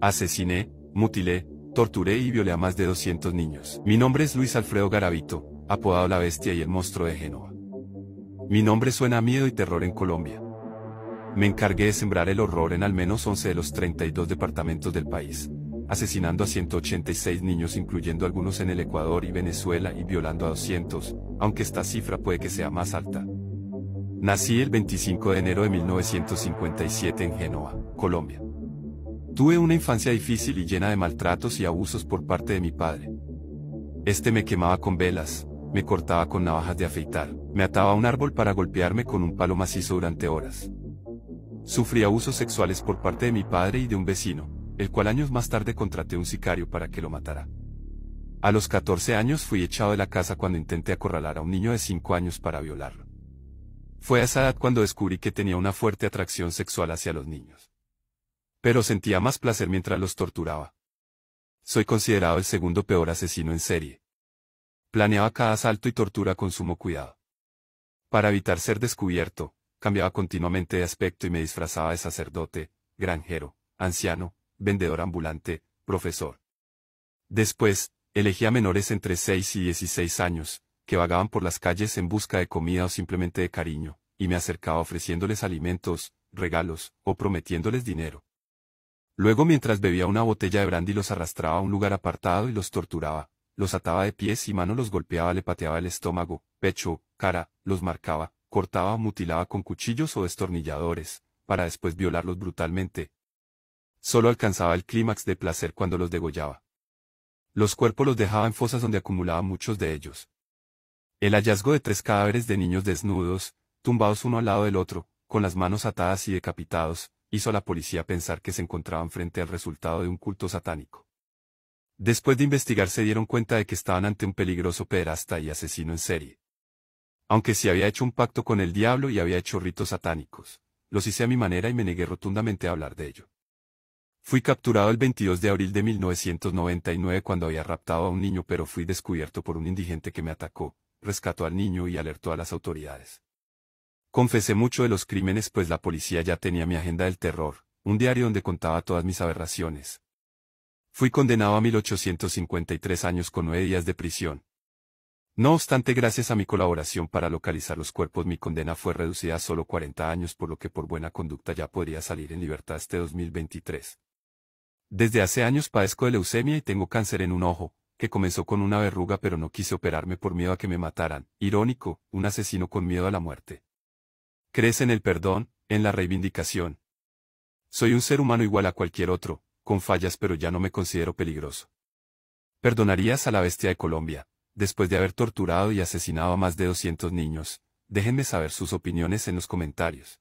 Asesiné, mutilé, torturé y violé a más de 200 niños. Mi nombre es Luis Alfredo Garavito, apodado la bestia y el monstruo de Génova. Mi nombre suena a miedo y terror en Colombia. Me encargué de sembrar el horror en al menos 11 de los 32 departamentos del país, asesinando a 186 niños incluyendo algunos en el Ecuador y Venezuela y violando a 200, aunque esta cifra puede que sea más alta. Nací el 25 de enero de 1957 en Génova, Colombia. Tuve una infancia difícil y llena de maltratos y abusos por parte de mi padre. Este me quemaba con velas, me cortaba con navajas de afeitar, me ataba a un árbol para golpearme con un palo macizo durante horas. Sufrí abusos sexuales por parte de mi padre y de un vecino, el cual años más tarde contraté un sicario para que lo matara. A los 14 años fui echado de la casa cuando intenté acorralar a un niño de 5 años para violarlo. Fue a esa edad cuando descubrí que tenía una fuerte atracción sexual hacia los niños pero sentía más placer mientras los torturaba. Soy considerado el segundo peor asesino en serie. Planeaba cada asalto y tortura con sumo cuidado. Para evitar ser descubierto, cambiaba continuamente de aspecto y me disfrazaba de sacerdote, granjero, anciano, vendedor ambulante, profesor. Después, elegía menores entre 6 y 16 años, que vagaban por las calles en busca de comida o simplemente de cariño, y me acercaba ofreciéndoles alimentos, regalos, o prometiéndoles dinero. Luego mientras bebía una botella de brandy los arrastraba a un lugar apartado y los torturaba, los ataba de pies y manos, los golpeaba, le pateaba el estómago, pecho, cara, los marcaba, cortaba mutilaba con cuchillos o destornilladores, para después violarlos brutalmente. Solo alcanzaba el clímax de placer cuando los degollaba. Los cuerpos los dejaba en fosas donde acumulaba muchos de ellos. El hallazgo de tres cadáveres de niños desnudos, tumbados uno al lado del otro, con las manos atadas y decapitados, hizo a la policía pensar que se encontraban frente al resultado de un culto satánico. Después de investigar se dieron cuenta de que estaban ante un peligroso pederasta y asesino en serie. Aunque sí había hecho un pacto con el diablo y había hecho ritos satánicos, los hice a mi manera y me negué rotundamente a hablar de ello. Fui capturado el 22 de abril de 1999 cuando había raptado a un niño pero fui descubierto por un indigente que me atacó, rescató al niño y alertó a las autoridades. Confesé mucho de los crímenes pues la policía ya tenía mi agenda del terror, un diario donde contaba todas mis aberraciones. Fui condenado a 1853 años con nueve días de prisión. No obstante, gracias a mi colaboración para localizar los cuerpos, mi condena fue reducida a solo 40 años, por lo que por buena conducta ya podría salir en libertad este 2023. Desde hace años padezco de leucemia y tengo cáncer en un ojo, que comenzó con una verruga pero no quise operarme por miedo a que me mataran. Irónico, un asesino con miedo a la muerte. Crees en el perdón, en la reivindicación. Soy un ser humano igual a cualquier otro, con fallas pero ya no me considero peligroso. ¿Perdonarías a la bestia de Colombia, después de haber torturado y asesinado a más de 200 niños? Déjenme saber sus opiniones en los comentarios.